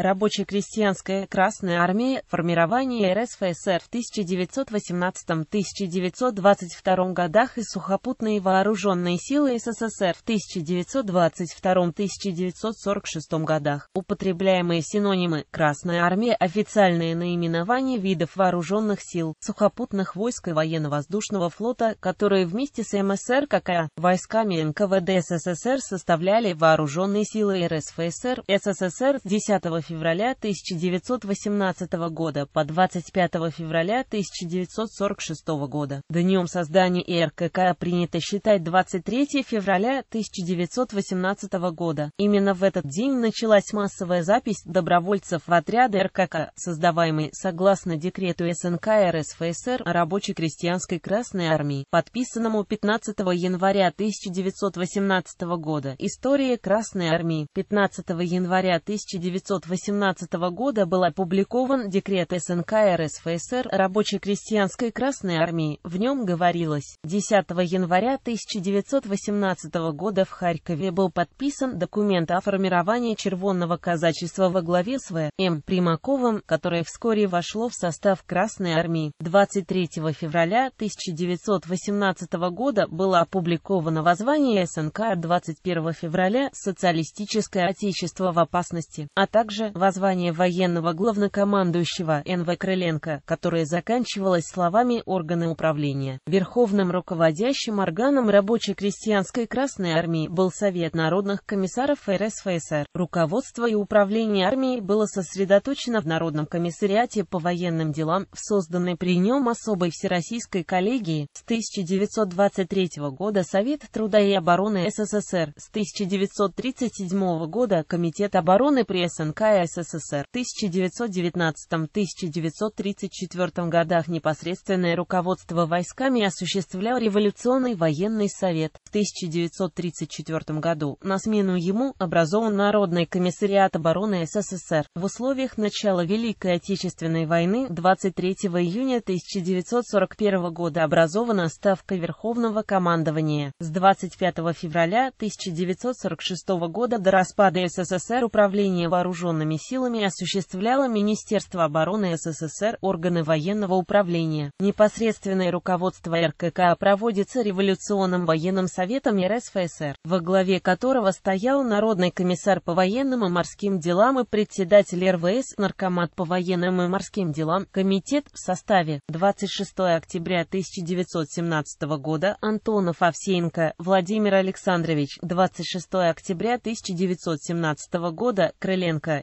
Рабочая крестьянская Красная Армия, формирование РСФСР в 1918-1922 годах и сухопутные вооруженные силы СССР в 1922-1946 годах. Употребляемые синонимы «Красная армия» — официальные наименования видов вооруженных сил, сухопутных войск и военно-воздушного флота, которые вместе с МСР КК, войсками НКВД СССР составляли вооруженные силы РСФСР, СССР 10 февраля февраля 1918 года по 25 февраля 1946 года. Днем создания РКК принято считать 23 февраля 1918 года. Именно в этот день началась массовая запись добровольцев в отряды РКК, создаваемый согласно декрету СНК РСФСР о рабоче-крестьянской Красной Армии, подписанному 15 января 1918 года. История Красной Армии 15 января 1918 2018 года был опубликован декрет СНК РСФСР Рабочей крестьянской Красной Армии. В нем говорилось, 10 января 1918 года в Харькове был подписан документ о формировании червонного казачества во главе с В.М. Примаковым, которое вскоре вошло в состав Красной Армии. 23 февраля 1918 года было опубликовано воззвание СНК 21 февраля «Социалистическое Отечество в опасности», а также Крыленко, воззвание военного главнокомандующего Н.В. Крыленко, которое заканчивалось словами органы управления. Верховным руководящим органом рабоче-крестьянской Красной Армии был Совет народных комиссаров РСФСР. Руководство и управление армией было сосредоточено в Народном комиссариате по военным делам, в созданной при нем особой всероссийской коллегии. С 1923 года Совет труда и обороны СССР, с 1937 года Комитет обороны при СНК СССР в 1919-1934 годах непосредственное руководство войсками осуществлял Революционный военный совет. В 1934 году на смену ему образован Народный комиссариат обороны СССР. В условиях начала Великой Отечественной войны 23 июня 1941 года образована Ставка Верховного командования. С 25 февраля 1946 года до распада СССР Управление вооруженных вооруженными силами осуществляло Министерство обороны СССР органы военного управления. Непосредственное руководство РКК проводится Революционным военным советом РСФСР, во главе которого стоял Народный комиссар по военным и морским делам и председатель РВС Наркомат по военным и морским делам Комитет в составе 26 октября 1917 года Антонов Овсеенко Владимир Александрович 26 октября 1917 года Крыленко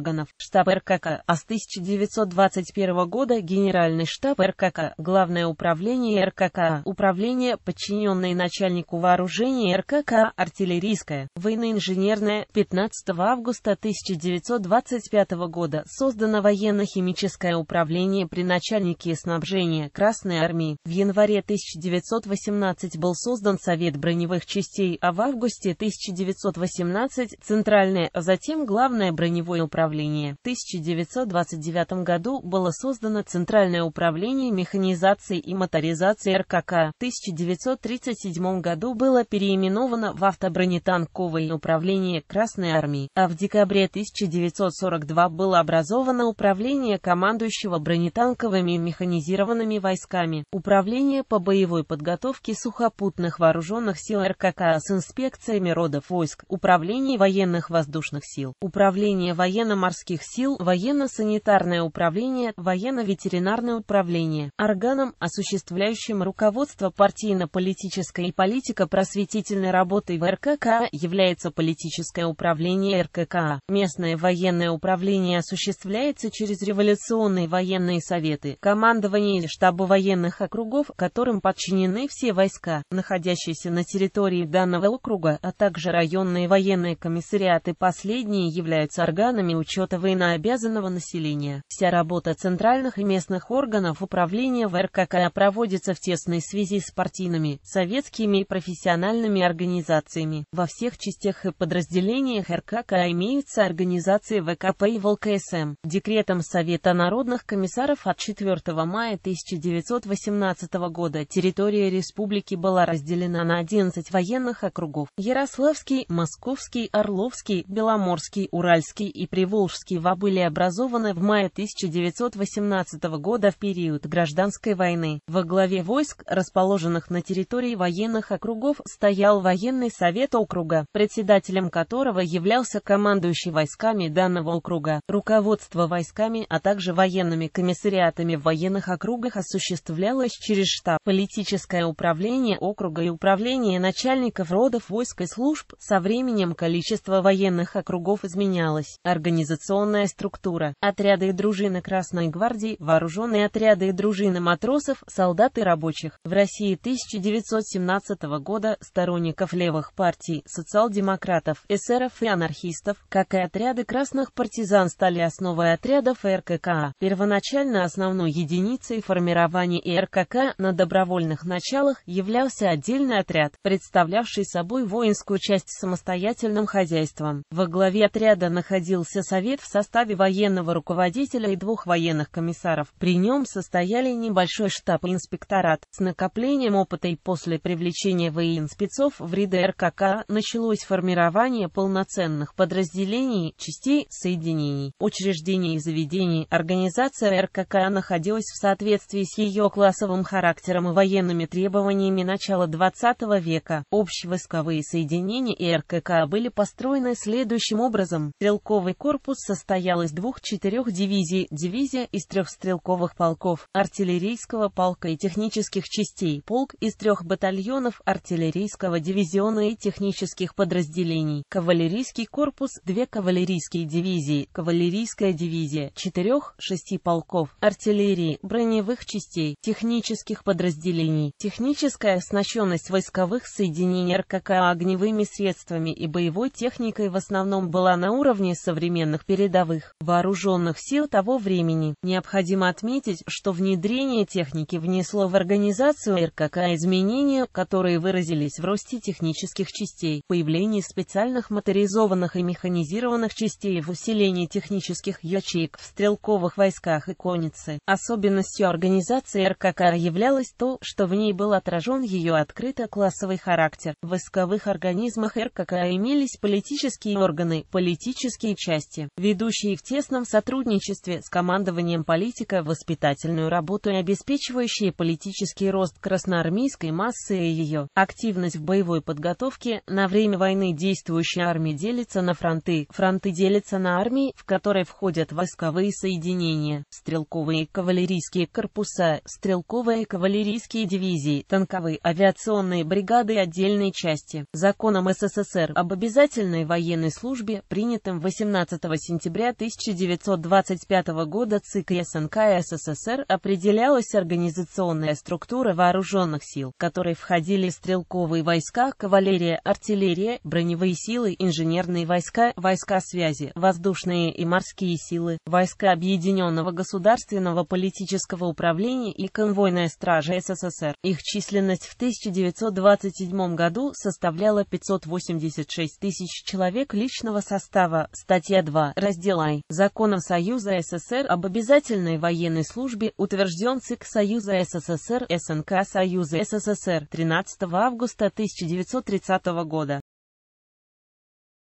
органов, штаб РКК, а с 1921 года Генеральный штаб РКК, Главное управление РКК, Управление, подчиненное начальнику вооружения РКК, артиллерийское, военно-инженерное, 15 августа 1925 года создано военно-химическое управление при начальнике снабжения Красной Армии, в январе 1918 был создан Совет броневых частей, а в августе 1918 Центральное, а затем Главное броневое управление управления. В 1929 году было создано Центральное управление механизации и моторизации РКК. В 1937 году было переименовано в автобронетанковое управление Красной Армии, а в декабре 1942 было образовано управление командующего бронетанковыми механизированными войсками, управление по боевой подготовке сухопутных вооруженных сил РКК с инспекциями родов войск, управление военных воздушных сил, управление военным морских сил, военно-санитарное управление, военно-ветеринарное управление, Органом, осуществляющим руководство партийно-политической и политико-просветительной работой в РКК, является политическое управление РКК. Местное военное управление осуществляется через революционные военные советы, командование и штабы военных округов, которым подчинены все войска, находящиеся на территории данного округа, а также районные военные комиссариаты. Последние являются органами участия учета военнообязанного населения. Вся работа центральных и местных органов управления в РКК проводится в тесной связи с партийными, советскими и профессиональными организациями. Во всех частях и подразделениях РКК имеются организации ВКП и ВЛКСМ. Декретом Совета народных комиссаров от 4 мая 1918 года территория республики была разделена на 11 военных округов – Ярославский, Московский, Орловский, Беломорский, Уральский и Приволжский. Волжские были образованы в мае 1918 года в период гражданской войны. Во главе войск, расположенных на территории военных округов, стоял военный совет округа, председателем которого являлся командующий войсками данного округа. Руководство войсками, а также военными комиссариатами в военных округах осуществлялось через штаб. Политическое управление округа и управление начальников родов войск и служб со временем количество военных округов изменялось. Организация организационная структура. Отряды и дружины Красной Гвардии, вооруженные отряды и дружины матросов, солдат и рабочих. В России 1917 года сторонников левых партий, социал-демократов, эсеров и анархистов, как и отряды красных партизан стали основой отрядов РККА. Первоначально основной единицей формирования РКК на добровольных началах являлся отдельный отряд, представлявший собой воинскую часть самостоятельным хозяйством. Во главе отряда находился Союз Совет в составе военного руководителя и двух военных комиссаров. При нем состояли небольшой штаб и инспекторат. С накоплением опыта и после привлечения военспецов в ряды РКК началось формирование полноценных подразделений, частей, соединений, учреждений и заведений. Организация РКК находилась в соответствии с ее классовым характером и военными требованиями начала 20 века. Общевойсковые соединения и РКК были построены следующим образом. Стрелковый корпус корпус состоял из двух-четырех дивизий, дивизия из трех стрелковых полков, артиллерийского полка и технических частей, полк из трех батальонов артиллерийского дивизиона и технических подразделений, кавалерийский корпус, две кавалерийские дивизии, кавалерийская дивизия, четырех-шести полков, артиллерии, броневых частей, технических подразделений, техническая оснащенность войсковых соединений РКК огневыми средствами и боевой техникой в основном была на уровне современной современных передовых вооруженных сил того времени. Необходимо отметить, что внедрение техники внесло в организацию РКК изменения, которые выразились в росте технических частей, появлении специальных моторизованных и механизированных частей в усилении технических ячеек в стрелковых войсках и коннице. Особенностью организации РКК являлось то, что в ней был отражен ее открыто-классовый характер. В войсковых организмах РКК имелись политические органы, политические части, области, ведущие в тесном сотрудничестве с командованием политика воспитательную работу и обеспечивающие политический рост красноармейской массы и ее активность в боевой подготовке. На время войны действующая армия делится на фронты, фронты делятся на армии, в которые входят войсковые соединения, стрелковые и кавалерийские корпуса, стрелковые и кавалерийские дивизии, танковые авиационные бригады и отдельные части. Законом СССР об обязательной военной службе, принятым 18 сентября 1925 года ЦИК СНК СССР определялась организационная структура вооруженных сил, в которой входили стрелковые войска, кавалерия, артиллерия, броневые силы, инженерные войска, войска связи, воздушные и морские силы, войска Объединенного государственного политического управления и конвойная стража СССР. Их численность в 1927 году составляла 586 тысяч человек личного состава, статья 2. 2. Раздел I. Законом Союза СССР об обязательной военной службе утвержден ЦИК Союза СССР СНК Союза СССР 13 августа 1930 года.